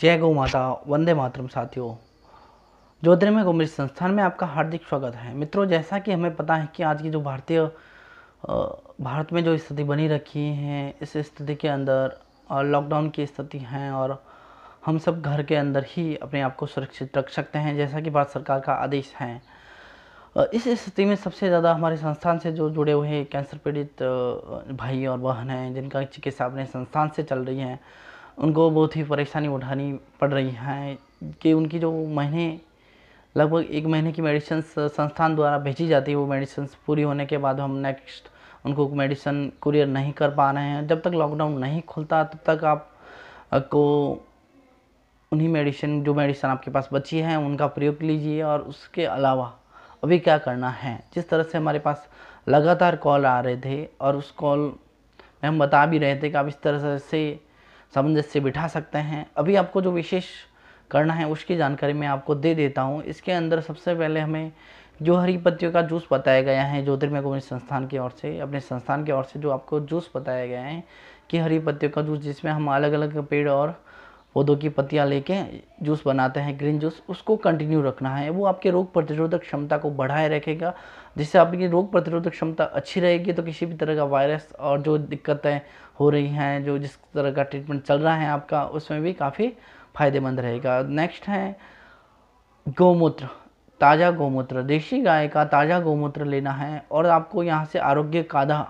जय गौ माता वंदे मातरम साथियों ज्योतिर्मय गोमृत संस्थान में आपका हार्दिक स्वागत है मित्रों जैसा कि हमें पता है कि आज की जो भारतीय भारत में जो स्थिति बनी रखी है इस स्थिति के अंदर लॉकडाउन की स्थिति है और हम सब घर के अंदर ही अपने आप को सुरक्षित रख सकते हैं जैसा कि भारत सरकार का आदेश है इस स्थिति में सबसे ज़्यादा हमारे संस्थान से जो जुड़े हुए कैंसर पीड़ित भाई और बहन हैं जिनका चिकित्सा अपने संस्थान से चल रही है उनको बहुत ही परेशानी उठानी पड़ रही है कि उनकी जो महीने लगभग एक महीने की मेडिसन्स संस्थान द्वारा भेजी जाती है वो मेडिसन्स पूरी होने के बाद हम नेक्स्ट उनको मेडिसन कुरियर नहीं कर पा रहे हैं जब तक लॉकडाउन नहीं खुलता तब तक आप को उन्हीं मेडिसिन जो मेडिसिन आपके पास बची है उनका प्रयोग लीजिए और उसके अलावा अभी क्या करना है जिस तरह से हमारे पास लगातार कॉल आ रहे थे और उस कॉल में हम बता भी रहे थे कि आप इस तरह से सामंजस्य बिठा सकते हैं अभी आपको जो विशेष करना है उसकी जानकारी मैं आपको दे देता हूँ इसके अंदर सबसे पहले हमें जो हरी पत्तियों का जूस बताया गया है ज्योतिर्मय गोविंद संस्थान की ओर से अपने संस्थान की ओर से जो आपको जूस बताया गया है कि हरी पत्तियों का जूस जिसमें हम अलग अलग पेड़ और पौधों की पत्तियाँ लेके जूस बनाते हैं ग्रीन जूस उसको कंटिन्यू रखना है वो आपके रोग प्रतिरोधक क्षमता को बढ़ाए रखेगा जिससे आपकी रोग प्रतिरोधक क्षमता अच्छी रहेगी तो किसी भी तरह का वायरस और जो दिक्कतें हो रही हैं जो जिस तरह का ट्रीटमेंट चल रहा है आपका उसमें भी काफ़ी फ़ायदेमंद रहेगा नेक्स्ट है गौमूत्र ताज़ा गौमूत्र देशी गाय का ताज़ा गौमूत्र लेना है और आपको यहाँ से आरोग्य काढ़ा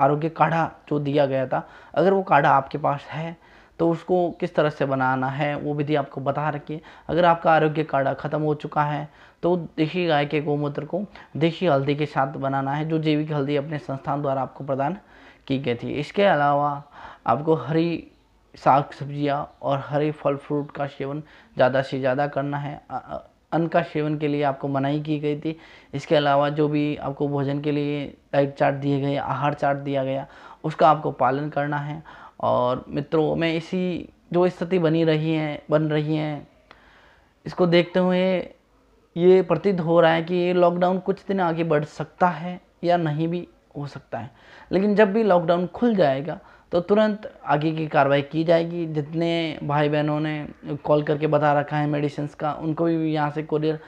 आरोग्य काढ़ा जो दिया गया था अगर वो काढ़ा आपके पास है तो उसको किस तरह से बनाना है वो विधि आपको बता रखी अगर आपका आरोग्य काढ़ा ख़त्म हो चुका है तो देखिए गाय के गोमूत्र को देखिए हल्दी के साथ बनाना है जो जैविक हल्दी अपने संस्थान द्वारा आपको प्रदान की गई थी इसके अलावा आपको हरी साग सब्जियाँ और हरे फल फ्रूट का सेवन ज़्यादा से ज़्यादा करना है अन्न का सेवन के लिए आपको मनाई की गई थी इसके अलावा जो भी आपको भोजन के लिए डाइट चार्ट दिए गए आहार चार्ट दिया गया उसका आपको पालन करना है और मित्रों में इसी जो स्थिति बनी रही है बन रही है इसको देखते हुए ये प्रतीत हो रहा है कि ये लॉकडाउन कुछ दिन आगे बढ़ सकता है या नहीं भी हो सकता है लेकिन जब भी लॉकडाउन खुल जाएगा तो तुरंत आगे की कार्रवाई की जाएगी जितने भाई बहनों ने कॉल करके बता रखा है मेडिसिन का उनको भी यहाँ से कोरियर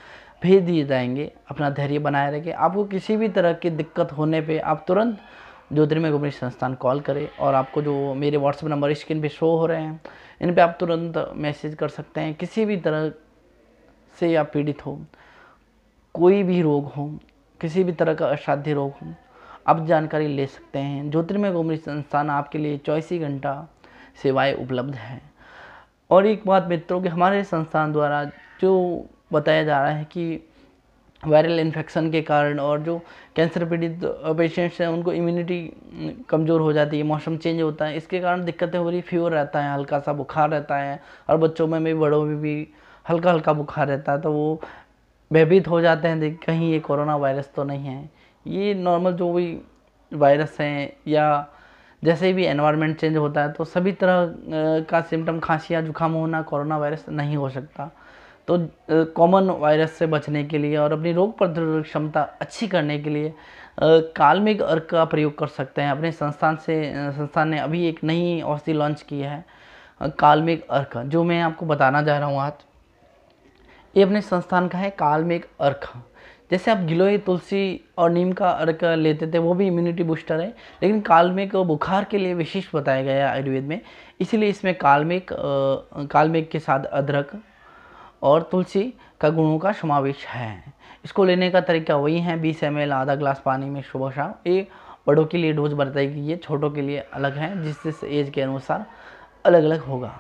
भेज दिए जाएंगे अपना धैर्य बनाए रखें आपको किसी भी तरह की दिक्कत होने पे आप तुरंत ज्योतिर्मय गोपनीय संस्थान कॉल करें और आपको जो मेरे व्हाट्सएप नंबर स्क्रीन पे शो हो रहे हैं इन पे आप तुरंत मैसेज कर सकते हैं किसी भी तरह से आप पीड़ित हो कोई भी रोग हो किसी भी तरह का असाध्य रोग हो आप जानकारी ले सकते हैं ज्योतिर्मय गोमरी संस्थान आपके लिए चौबीसी घंटा सेवाएं उपलब्ध हैं और एक बात मित्रों के हमारे संस्थान द्वारा जो बताया जा रहा है कि वायरल इन्फेक्शन के कारण और जो कैंसर पीड़ित पेशेंट्स हैं उनको इम्यूनिटी कमज़ोर हो जाती है मौसम चेंज होता है इसके कारण दिक्कतें हो रही फीवर रहता है हल्का सा बुखार रहता है और बच्चों में भी बड़ों में भी हल्का हल्का बुखार रहता है तो वो भयभीत हो जाते हैं कहीं ये कोरोना वायरस तो नहीं है ये नॉर्मल जो भी वायरस हैं या जैसे भी एनवायरनमेंट चेंज होता है तो सभी तरह का सिम्टम खांसियाँ जुकाम होना कोरोना वायरस नहीं हो सकता तो कॉमन वायरस से बचने के लिए और अपनी रोग प्रतिरोधक क्षमता अच्छी करने के लिए काल्मिक अर्क का प्रयोग कर सकते हैं अपने संस्थान से संस्थान ने अभी एक नई औषधि लॉन्च की है काल्मिक अर्क जो मैं आपको बताना जा रहा हूँ आज ये अपने संस्थान का है काल्मिक अर्क जैसे आप गिलोय तुलसी और नीम का अर्क लेते थे वो भी इम्यूनिटी बूस्टर है लेकिन काल्मिक बुखार के लिए विशिष्ट बताया गया है आयुर्वेद में इसीलिए इसमें काल्मिक काल्मिक के साथ अदरक और तुलसी का गुणों का समावेश है इसको लेने का तरीका वही है बीस एम आधा ग्लास पानी में सुबह शाम ये बड़ों के लिए डोज बरताई गई है छोटों के लिए अलग है जिससे एज के अनुसार अलग अलग होगा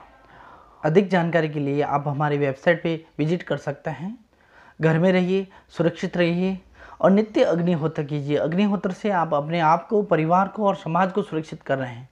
अधिक जानकारी के लिए आप हमारी वेबसाइट पे विजिट कर सकते हैं घर में रहिए सुरक्षित रहिए और नित्य अग्निहोत्र कीजिए अग्निहोत्र से आप अपने आप को परिवार को और समाज को सुरक्षित कर रहे हैं